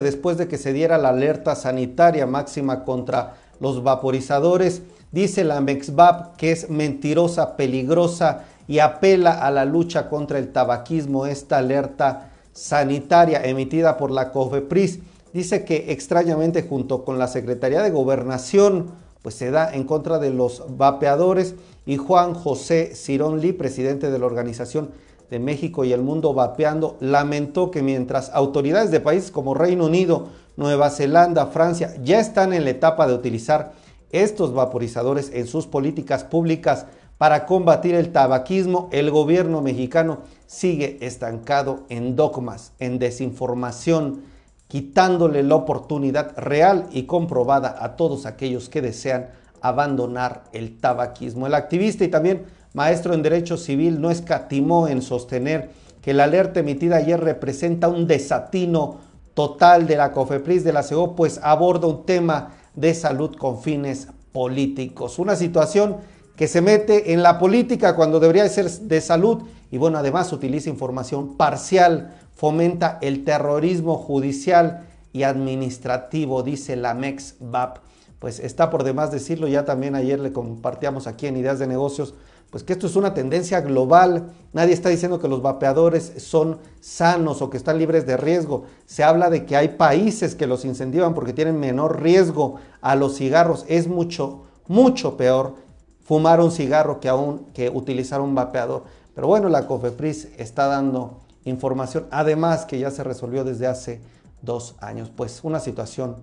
después de que se diera la alerta sanitaria máxima contra los vaporizadores, dice la MEXVAP que es mentirosa, peligrosa y apela a la lucha contra el tabaquismo esta alerta sanitaria emitida por la COFEPRIS. Dice que extrañamente junto con la Secretaría de Gobernación, pues se da en contra de los vapeadores y Juan José Cirón Lee, presidente de la organización de este, México y el mundo vapeando, lamentó que mientras autoridades de países como Reino Unido, Nueva Zelanda, Francia ya están en la etapa de utilizar estos vaporizadores en sus políticas públicas para combatir el tabaquismo, el gobierno mexicano sigue estancado en dogmas, en desinformación, quitándole la oportunidad real y comprobada a todos aquellos que desean abandonar el tabaquismo. El activista y también maestro en Derecho Civil, no escatimó en sostener que la alerta emitida ayer representa un desatino total de la COFEPRIS de la CEO, pues aborda un tema de salud con fines políticos. Una situación que se mete en la política cuando debería ser de salud y bueno, además utiliza información parcial, fomenta el terrorismo judicial y administrativo, dice la MEXVAP. Pues está por demás decirlo, ya también ayer le compartíamos aquí en Ideas de Negocios pues que esto es una tendencia global. Nadie está diciendo que los vapeadores son sanos o que están libres de riesgo. Se habla de que hay países que los incentivan porque tienen menor riesgo a los cigarros. Es mucho, mucho peor fumar un cigarro que, aún, que utilizar un vapeador. Pero bueno, la COFEPRIS está dando información, además que ya se resolvió desde hace dos años, pues una situación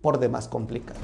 por demás complicada.